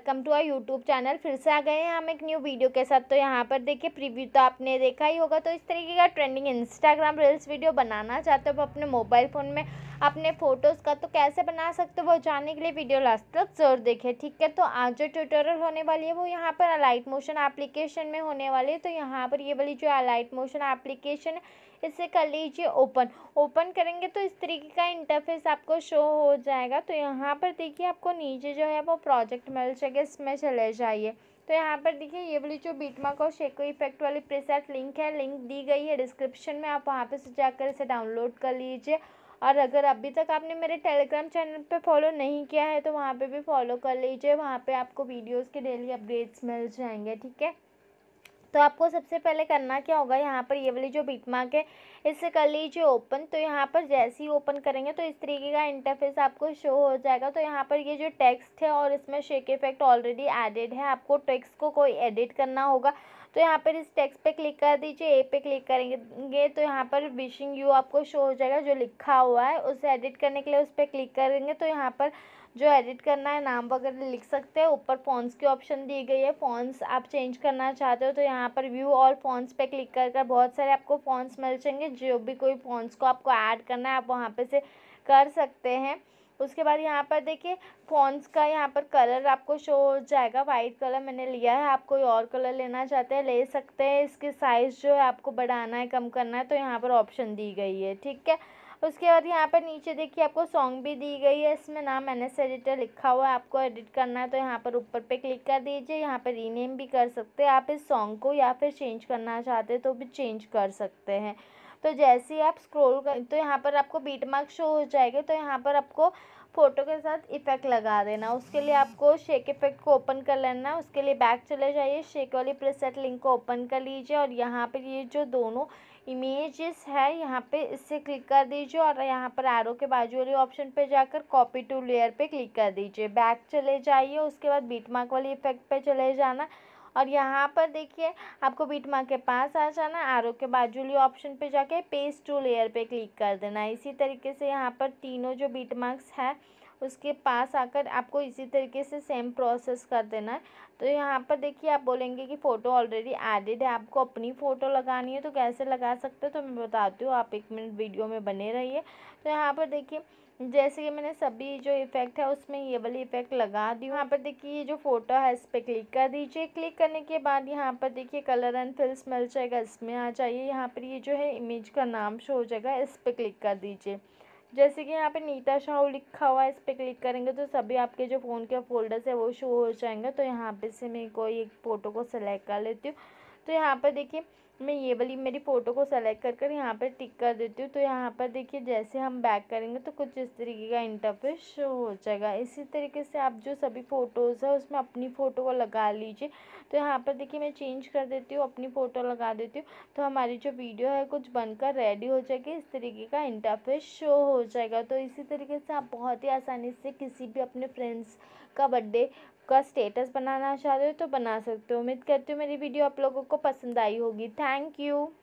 Welcome to our YouTube channel फिर से आ गए हैं हम एक न्यू वीडियो के साथ तो यहाँ पर देखिए प्रीव्यू तो आपने देखा ही होगा तो इस तरीके का ट्रेंडिंग इंस्टाग्राम रील्स वीडियो बनाना चाहते हो तो अपने मोबाइल फ़ोन में अपने फ़ोटोज़ का तो कैसे बना सकते हो वो जानने के लिए वीडियो लास्ट तक जरूर देखें ठीक है तो आज जो ट्यूटोरियल होने वाली है वो यहाँ पर अलाइट मोशन एप्लीकेशन में होने वाली है तो यहाँ पर ये वाली जो अलाइट मोशन एप्लीकेशन है इसे कर लीजिए ओपन ओपन करेंगे तो इस तरीके का इंटरफेस आपको शो हो जाएगा तो यहाँ पर देखिए आपको नीचे जो है वो प्रोजेक्ट मिल जाएगा इसमें चले जाइए तो यहाँ पर देखिए ये वाली जो बीटमा को शेको इफेक्ट वाली प्रीसेट लिंक है लिंक दी गई है डिस्क्रिप्शन में आप वहाँ पर से जाकर इसे डाउनलोड कर लीजिए और अगर अभी तक आपने मेरे टेलीग्राम चैनल पे फॉलो नहीं किया है तो वहाँ पे भी फॉलो कर लीजिए वहाँ पे आपको वीडियोस के डेली अपडेट्स मिल जाएंगे ठीक है तो आपको सबसे पहले करना क्या होगा यहाँ पर ये वाली जो बीट मार्क है इससे कर लीजिए ओपन तो यहाँ पर जैसे ही ओपन करेंगे तो इस तरीके का इंटरफेस आपको शो हो जाएगा तो यहाँ पर ये जो टेक्स्ट है और इसमें शेक इफेक्ट ऑलरेडी एडेड है आपको टेक्स्ट को कोई एडिट करना होगा तो यहाँ पर इस टेक्स्ट पे क्लिक कर दीजिए ए पे क्लिक करेंगे तो यहाँ पर विशिंग यू आपको शो हो जाएगा जो लिखा हुआ है उसे एडिट करने के लिए उस पर क्लिक करेंगे तो यहाँ पर जो एडिट करना है नाम वगैरह लिख सकते हैं ऊपर फोन्स की ऑप्शन दी गई है फोन्स आप चेंज करना चाहते हो तो यहाँ पर व्यू और फोन्स पे क्लिक कर कर बहुत सारे आपको फोन्स मिल जाएंगे जो भी कोई फोनस को आपको ऐड करना है आप वहाँ पे से कर सकते हैं उसके बाद यहाँ पर देखिए फोन्स का यहाँ पर कलर आपको शो हो जाएगा वाइट कलर मैंने लिया है आप कोई और कलर लेना चाहते हैं ले सकते हैं इसके साइज़ जो है आपको बढ़ाना है कम करना है तो यहाँ पर ऑप्शन दी गई है ठीक है उसके बाद यहाँ पर नीचे देखिए आपको सॉन्ग भी दी गई है इसमें नाम एन एस एडिटर लिखा हुआ है आपको एडिट करना है तो यहाँ पर ऊपर पे क्लिक कर दीजिए यहाँ पर रीनेम भी कर सकते हैं आप इस सॉन्ग को या फिर चेंज करना चाहते हैं तो भी चेंज कर सकते हैं तो जैसे ही आप स्क्रॉल कर तो यहाँ पर आपको बीट मार्क शो हो जाएगा तो यहाँ पर आपको फ़ोटो के साथ इफ़ेक्ट लगा देना उसके लिए आपको शेक इफ़ेक्ट को ओपन कर लेना उसके लिए बैक चले जाइए शेक वाली प्रेसेट लिंक को ओपन कर लीजिए और यहाँ पर ये जो दोनों इमेजेस है यहाँ पे इससे क्लिक कर दीजिए और यहाँ पर आरो के बाजू वाली ऑप्शन पे जाकर कॉपी टू लेयर पे क्लिक कर दीजिए बैक चले जाइए उसके बाद बीट मार्क वाली इफेक्ट पे चले जाना और यहाँ पर देखिए आपको बीटमा के पास आ जाना आरो के बाजूली ऑप्शन पे जाके पेज टू लेयर पे क्लिक कर देना इसी तरीके से यहाँ पर तीनों जो बीट मार्क्स है उसके पास आकर आपको इसी तरीके से सेम प्रोसेस कर देना है तो यहाँ पर देखिए आप बोलेंगे कि फ़ोटो ऑलरेडी एडिड है आपको अपनी फ़ोटो लगानी है तो कैसे लगा सकते हो तो मैं बताती हूँ आप एक मिनट वीडियो में बने रहिए तो यहाँ पर देखिए जैसे कि मैंने सभी जो इफ़ेक्ट है उसमें ये वाली इफ़ेक्ट लगा दी यहाँ पर देखिए ये जो फ़ोटो है इस पर क्लिक कर दीजिए क्लिक करने के बाद यहाँ पर देखिए कलर एंड फिल्स मिल जाएगा इसमें आ जाइए यहाँ पर ये जो है इमेज का नाम शो हो जाएगा इस पर क्लिक कर दीजिए जैसे कि यहाँ पे नीता शाह लिखा हुआ है इस पर क्लिक करेंगे तो सभी आपके जो फ़ोन के फोल्डर्स है वो शो हो जाएंगे तो यहाँ पे से मैं कोई एक फ़ोटो को सिलेक्ट कर लेती हूँ तो यहाँ पर देखिए मैं ये वाली मेरी फ़ोटो को सेलेक्ट कर कर यहाँ पर टिक कर देती हूँ तो यहाँ पर देखिए जैसे हम बैक करेंगे तो कुछ इस तरीके का इंटरफेस शो हो जाएगा इसी तरीके से आप जो सभी फ़ोटोज़ है उसमें अपनी फ़ोटो को लगा लीजिए तो यहाँ पर देखिए मैं चेंज कर देती हूँ अपनी फ़ोटो लगा देती हूँ तो हमारी जो वीडियो है कुछ बनकर रेडी हो जाएगी इस तरीके का इंटरफेस शो हो जाएगा तो इसी तरीके से आप बहुत ही आसानी से किसी भी अपने फ्रेंड्स का बर्थडे का स्टेटस बनाना चाहते हो तो बना सकते हो उम्मीद करती हूँ मेरी वीडियो आप लोगों को पसंद आई होगी थैंक Thank you.